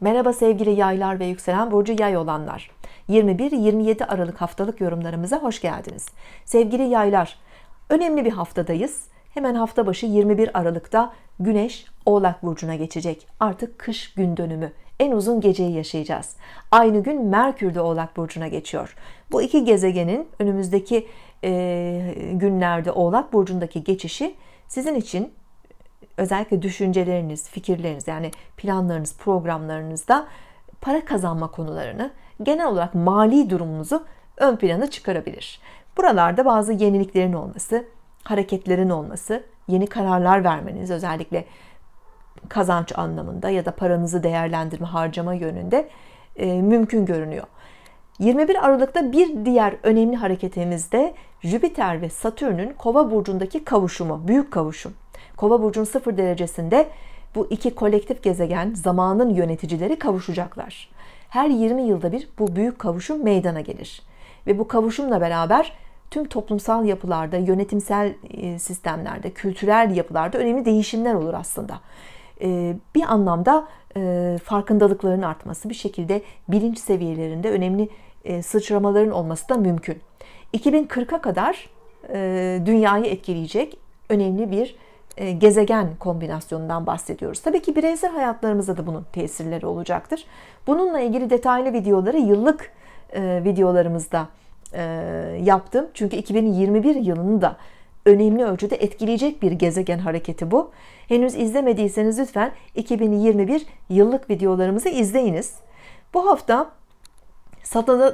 Merhaba sevgili yaylar ve yükselen burcu yay olanlar. 21-27 Aralık haftalık yorumlarımıza hoş geldiniz. Sevgili yaylar, önemli bir haftadayız. Hemen hafta başı 21 Aralık'ta Güneş Oğlak burcuna geçecek. Artık kış gün dönümü. En uzun geceyi yaşayacağız. Aynı gün Merkür de Oğlak burcuna geçiyor. Bu iki gezegenin önümüzdeki e, günlerde Oğlak burcundaki geçişi sizin için özellikle düşünceleriniz, fikirleriniz yani planlarınız, programlarınızda para kazanma konularını, genel olarak mali durumunuzu ön plana çıkarabilir. Buralarda bazı yeniliklerin olması, hareketlerin olması, yeni kararlar vermeniz özellikle kazanç anlamında ya da paranızı değerlendirme, harcama yönünde e, mümkün görünüyor. 21 Aralık'ta bir diğer önemli hareketimiz de Jüpiter ve Satürn'ün Kova burcundaki kavuşumu, büyük kavuşum. Kova burcun sıfır derecesinde bu iki kolektif gezegen zamanın yöneticileri kavuşacaklar. Her 20 yılda bir bu büyük kavuşum meydana gelir. Ve bu kavuşumla beraber tüm toplumsal yapılarda, yönetimsel e, sistemlerde, kültürel yapılarda önemli değişimler olur aslında. E, bir anlamda e, farkındalıkların artması, bir şekilde bilinç seviyelerinde önemli sıçramaların olması da mümkün. 2040'a kadar dünyayı etkileyecek önemli bir e, gezegen kombinasyonundan bahsediyoruz. Tabii ki bireysel hayatlarımızda da bunun tesirleri olacaktır. Bununla ilgili detaylı videoları yıllık e, videolarımızda e, yaptım. Çünkü 2021 yılını da önemli ölçüde etkileyecek bir gezegen hareketi bu. Henüz izlemediyseniz lütfen 2021 yıllık videolarımızı izleyiniz. Bu hafta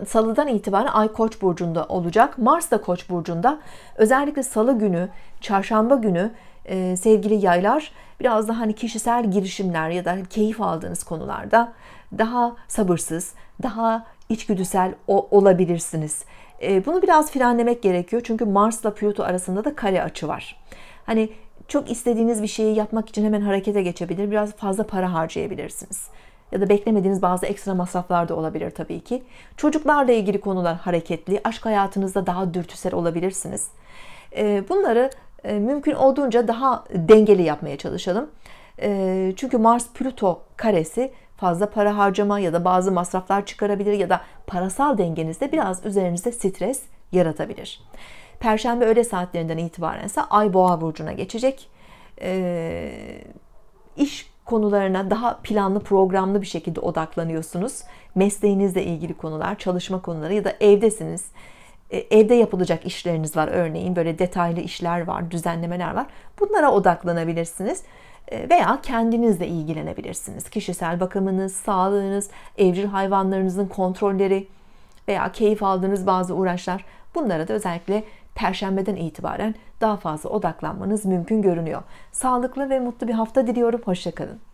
salıdan itibaren Ay Koç burcunda olacak. Mars da Koç burcunda. Özellikle salı günü, çarşamba günü ee, sevgili yaylar biraz daha hani kişisel girişimler ya da keyif aldığınız konularda daha sabırsız, daha içgüdüsel olabilirsiniz. Ee, bunu biraz frenlemek gerekiyor çünkü Mars'la Pluto arasında da kare açı var. Hani çok istediğiniz bir şeyi yapmak için hemen harekete geçebilir, biraz fazla para harcayabilirsiniz ya da beklemediğiniz bazı ekstra masraflar da olabilir tabii ki. Çocuklarla ilgili konular hareketli, aşk hayatınızda daha dürtüsel olabilirsiniz. Ee, bunları ee, mümkün olduğunca daha dengeli yapmaya çalışalım. Ee, çünkü Mars-Plüto karesi fazla para harcama ya da bazı masraflar çıkarabilir ya da parasal dengenizde biraz üzerinizde stres yaratabilir. Perşembe öğle saatlerinden itibaren ise Ay Boğa burcuna geçecek. Ee, iş konularına daha planlı programlı bir şekilde odaklanıyorsunuz. Mesleğinizle ilgili konular, çalışma konuları ya da evdesiniz e, evde yapılacak işleriniz var örneğin böyle detaylı işler var, düzenlemeler var. Bunlara odaklanabilirsiniz e, veya kendinizle ilgilenebilirsiniz. Kişisel bakımınız, sağlığınız, evcil hayvanlarınızın kontrolleri veya keyif aldığınız bazı uğraşlar bunlara da özellikle perşembeden itibaren daha fazla odaklanmanız mümkün görünüyor. Sağlıklı ve mutlu bir hafta diliyorum. Hoşçakalın.